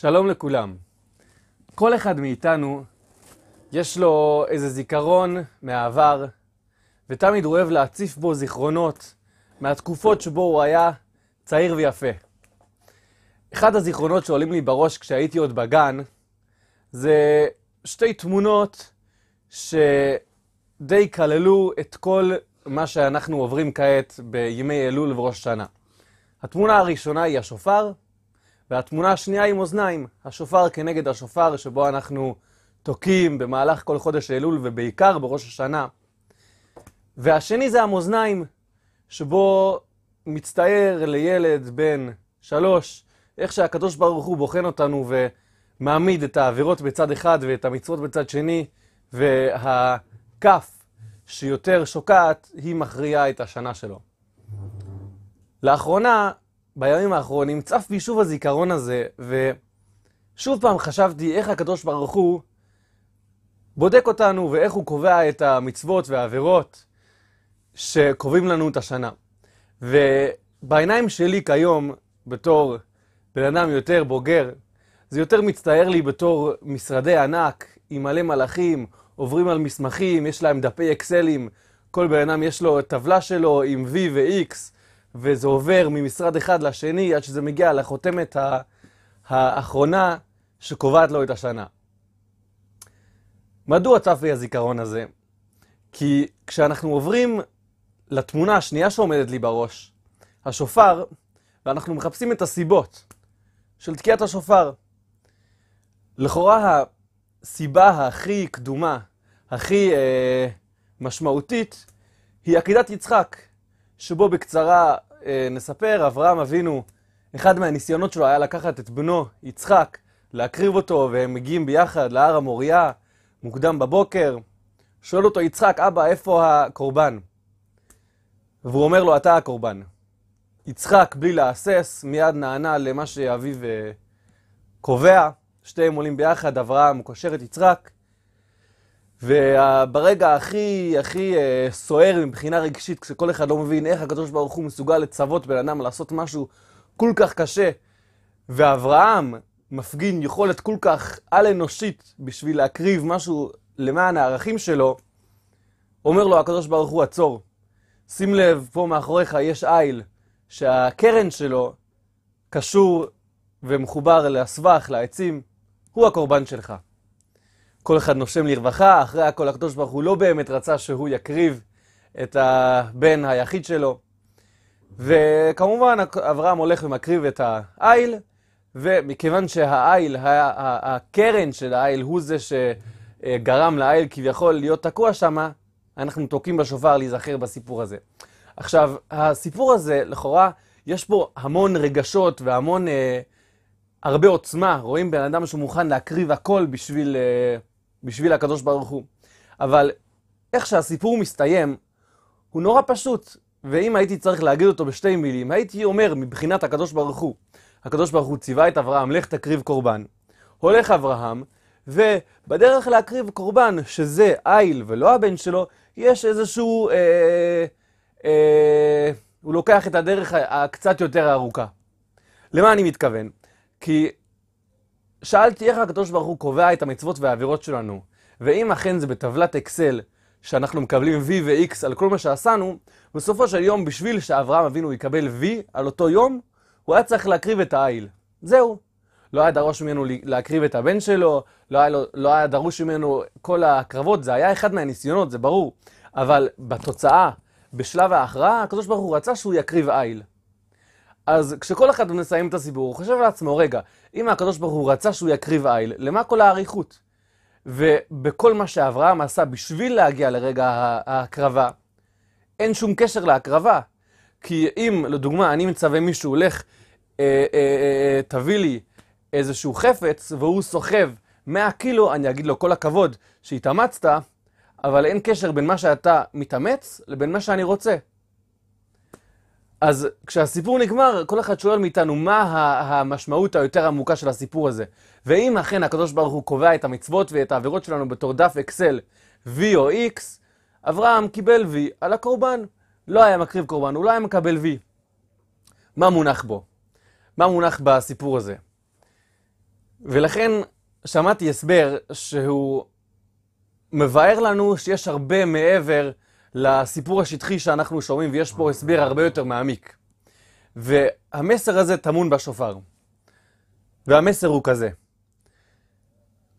שלום לכולם. כל אחד מאיתנו יש לו איזה זיכרון מהעבר, ותמיד הוא אוהב להציף בו זיכרונות מהתקופות שבו הוא היה צעיר ויפה. אחד הזיכרונות שעולים לי בראש כשהייתי עוד בגן, זה שתי תמונות שדי כללו את כל מה שאנחנו עוברים כעת בימי אלול וראש שנה. התמונה הראשונה היא השופר, והתמונה השנייה עם אוזניים, השופר כנגד השופר, שבו אנחנו תוקעים במהלך כל חודש אלול, ובעיקר בראש השנה. והשני זה המאזניים, שבו מצטייר לילד בן שלוש, איך שהקדוש ברוך הוא בוחן אותנו ומעמיד את העבירות בצד אחד ואת המצוות בצד שני, והכף שיותר שוקעת, היא מכריעה את השנה שלו. לאחרונה בימים האחרונים צף בי שוב הזיכרון הזה, ושוב פעם חשבתי איך הקדוש ברוך הוא בודק אותנו ואיך הוא קובע את המצוות והעבירות שקובעים לנו את השנה. ובעיניים שלי כיום, בתור בן אדם יותר בוגר, זה יותר מצטער לי בתור משרדי ענק עם מלא מלאכים, עוברים על מסמכים, יש להם דפי אקסלים, כל בן אדם יש לו טבלה שלו עם V ו-X, וזה עובר ממשרד אחד לשני עד שזה מגיע לחותמת האחרונה שקובעת לו את השנה. מדוע לי הזיכרון הזה? כי כשאנחנו עוברים לתמונה השנייה שעומדת לי בראש, השופר, ואנחנו מחפשים את הסיבות של תקיעת השופר. לכאורה הסיבה הכי קדומה, הכי אה, משמעותית, היא עקידת יצחק. שבו בקצרה אה, נספר, אברהם אבינו, אחד מהניסיונות שלו היה לקחת את בנו יצחק, להקריב אותו, והם מגיעים ביחד להר המוריה, מוקדם בבוקר. שואל אותו יצחק, אבא, איפה הקורבן? והוא אומר לו, אתה הקורבן. יצחק, בלי להסס, מיד נענה למה שאביו אה, קובע. שתיהם עולים ביחד, אברהם קושר את יצחק, וברגע הכי, הכי אה, סוער מבחינה רגשית, כשכל אחד לא מבין איך הקדוש ברוך הוא מסוגל לצוות בן אדם לעשות משהו כל כך קשה, ואברהם מפגין יכולת כל כך על-אנושית בשביל להקריב משהו למען הערכים שלו, אומר לו הקדוש ברוך הוא, עצור. שים לב, פה מאחוריך יש איל, שהקרן שלו קשור ומחובר לסבך, לעצים, הוא הקורבן שלך. כל אחד נושם לרווחה, אחרי הכל הקדוש ברוך הוא לא באמת רצה שהוא יקריב את הבן היחיד שלו. וכמובן, אברהם הולך ומקריב את העיל, ומכיוון שהעיל, הקרן של העיל הוא זה שגרם לעיל כביכול להיות תקוע שם, אנחנו תוקעים בשופר להיזכר בסיפור הזה. עכשיו, הסיפור הזה, לכאורה, יש בו המון רגשות והמון, אה, הרבה עוצמה. רואים בן אדם שמוכן להקריב הכל בשביל אה, בשביל הקדוש ברוך הוא. אבל איך שהסיפור מסתיים, הוא נורא פשוט, ואם הייתי צריך להגיד אותו בשתי מילים, הייתי אומר מבחינת הקדוש ברוך הוא, הקדוש ברוך הוא ציווה את אברהם, לך תקריב קורבן. הולך אברהם, ובדרך להקריב קורבן, שזה איל ולא הבן שלו, יש איזשהו... אה, אה, הוא לוקח את הדרך הקצת יותר ארוכה. למה אני מתכוון? כי שאלתי איך הקדוש ברוך הוא קובע את המצוות והעבירות שלנו, ואם אכן זה בטבלת אקסל, שאנחנו מקבלים V ו-X על כל מה שעשינו, בסופו של יום, בשביל שאברהם אבינו יקבל V על אותו יום, הוא היה צריך להקריב את העיל. זהו. לא היה דרוש ממנו להקריב את הבן שלו, לא היה, לא היה דרוש ממנו כל הקרבות, זה היה אחד מהניסיונות, זה ברור. אבל בתוצאה, בשלב ההכרעה, הקדוש ברוך הוא רצה שהוא יקריב עיל. אז כשכל אחד מסיים את הסיפור, הוא חושב לעצמו, רגע, אם הקדוש ברוך הוא רצה שהוא יקריב איל, למה כל האריכות? ובכל מה שאברהם עשה בשביל להגיע לרגע ההקרבה, אין שום קשר להקרבה. כי אם, לדוגמה, אני מצווה מישהו, לך, אה, אה, אה, אה תביא לי איזשהו חפץ, והוא סוחב 100 קילו, אני אגיד לו, כל הכבוד שהתאמצת, אבל אין קשר בין מה שאתה מתאמץ לבין מה שאני רוצה. אז כשהסיפור נגמר, כל אחד שואל מאיתנו מה המשמעות היותר עמוקה של הסיפור הזה. ואם אכן הקדוש ברוך הוא קובע את המצוות ואת העבירות שלנו בתור דף אקסל V או X, אברהם קיבל V על הקורבן. לא היה מקריב קורבן, הוא לא היה מקבל V. מה מונח בו? מה מונח בסיפור הזה? ולכן שמעתי הסבר שהוא מבאר לנו שיש הרבה מעבר לסיפור השטחי שאנחנו שומעים, ויש פה הסבר הרבה יותר מעמיק. והמסר הזה טמון בשופר. והמסר הוא כזה,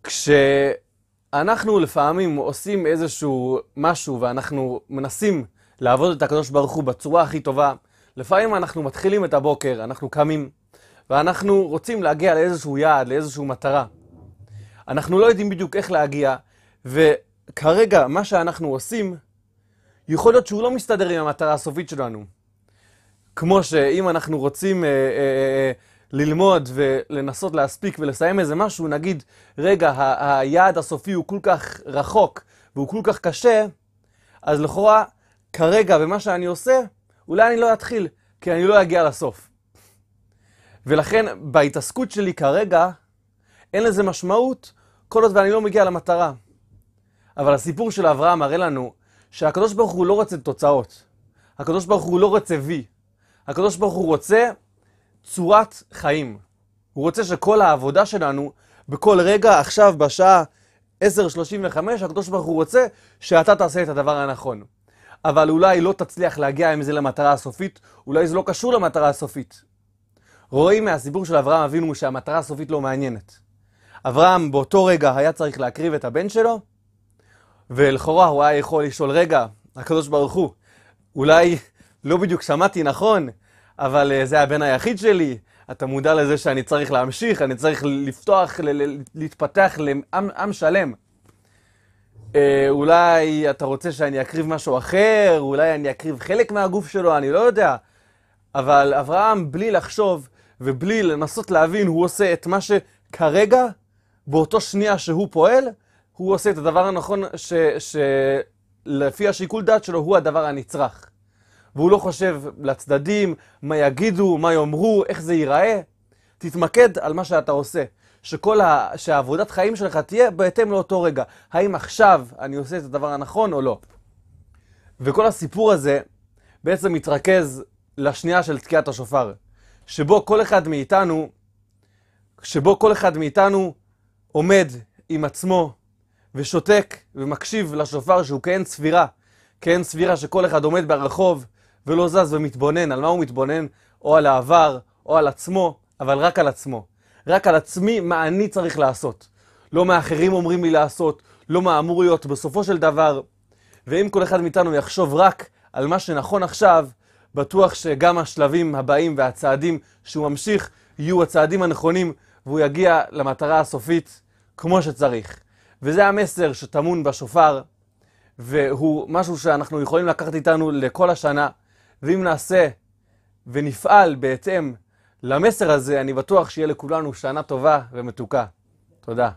כשאנחנו לפעמים עושים איזשהו משהו ואנחנו מנסים לעבוד את הקדוש ברוך הוא בצורה הכי טובה, לפעמים אנחנו מתחילים את הבוקר, אנחנו קמים, ואנחנו רוצים להגיע לאיזשהו יעד, לאיזשהו מטרה. אנחנו לא יודעים בדיוק איך להגיע, וכרגע מה שאנחנו עושים יכול להיות שהוא לא מסתדר עם המטרה הסופית שלנו. כמו שאם אנחנו רוצים אה, אה, אה, ללמוד ולנסות להספיק ולסיים איזה משהו, נגיד, רגע, ה- היעד הסופי הוא כל כך רחוק והוא כל כך קשה, אז לכאורה, כרגע, במה שאני עושה, אולי אני לא אתחיל, כי אני לא אגיע לסוף. ולכן, בהתעסקות שלי כרגע, אין לזה משמעות כל עוד ואני לא מגיע למטרה. אבל הסיפור של אברהם מראה לנו שהקדוש ברוך הוא לא רוצה תוצאות. הקדוש ברוך הוא לא רוצה וי. הקדוש ברוך הוא רוצה צורת חיים. הוא רוצה שכל העבודה שלנו, בכל רגע, עכשיו, בשעה 10.35, הקדוש ברוך הוא רוצה שאתה תעשה את הדבר הנכון. אבל אולי לא תצליח להגיע עם זה למטרה הסופית, אולי זה לא קשור למטרה הסופית. רואים מהסיפור של אברהם אבינו שהמטרה הסופית לא מעניינת. אברהם באותו רגע היה צריך להקריב את הבן שלו, ולכאורה הוא היה יכול לשאול, רגע, הקדוש ברוך הוא, אולי לא בדיוק שמעתי נכון, אבל uh, זה הבן היחיד שלי, אתה מודע לזה שאני צריך להמשיך, אני צריך לפתוח, להתפתח לעם שלם. אה, אולי אתה רוצה שאני אקריב משהו אחר, אולי אני אקריב חלק מהגוף שלו, אני לא יודע. אבל אברהם, בלי לחשוב ובלי לנסות להבין, הוא עושה את מה שכרגע, באותו שנייה שהוא פועל, הוא עושה את הדבר הנכון ש... שלפי השיקול דעת שלו הוא הדבר הנצרך. והוא לא חושב לצדדים, מה יגידו, מה יאמרו, איך זה ייראה. תתמקד על מה שאתה עושה. שכל ה... שהעבודת חיים שלך תהיה בהתאם לאותו רגע. האם עכשיו אני עושה את הדבר הנכון או לא? וכל הסיפור הזה בעצם מתרכז לשנייה של תקיעת השופר, שבו כל אחד מאיתנו, שבו כל אחד מאיתנו עומד עם עצמו ושותק ומקשיב לשופר שהוא כעין צפירה, כעין צפירה שכל אחד עומד ברחוב ולא זז ומתבונן. על מה הוא מתבונן? או על העבר, או על עצמו, אבל רק על עצמו. רק על עצמי, מה אני צריך לעשות. לא מה אחרים אומרים לי לעשות, לא מה אמור להיות בסופו של דבר. ואם כל אחד מאיתנו יחשוב רק על מה שנכון עכשיו, בטוח שגם השלבים הבאים והצעדים שהוא ממשיך יהיו הצעדים הנכונים, והוא יגיע למטרה הסופית כמו שצריך. וזה המסר שטמון בשופר, והוא משהו שאנחנו יכולים לקחת איתנו לכל השנה, ואם נעשה ונפעל בהתאם למסר הזה, אני בטוח שיהיה לכולנו שנה טובה ומתוקה. תודה.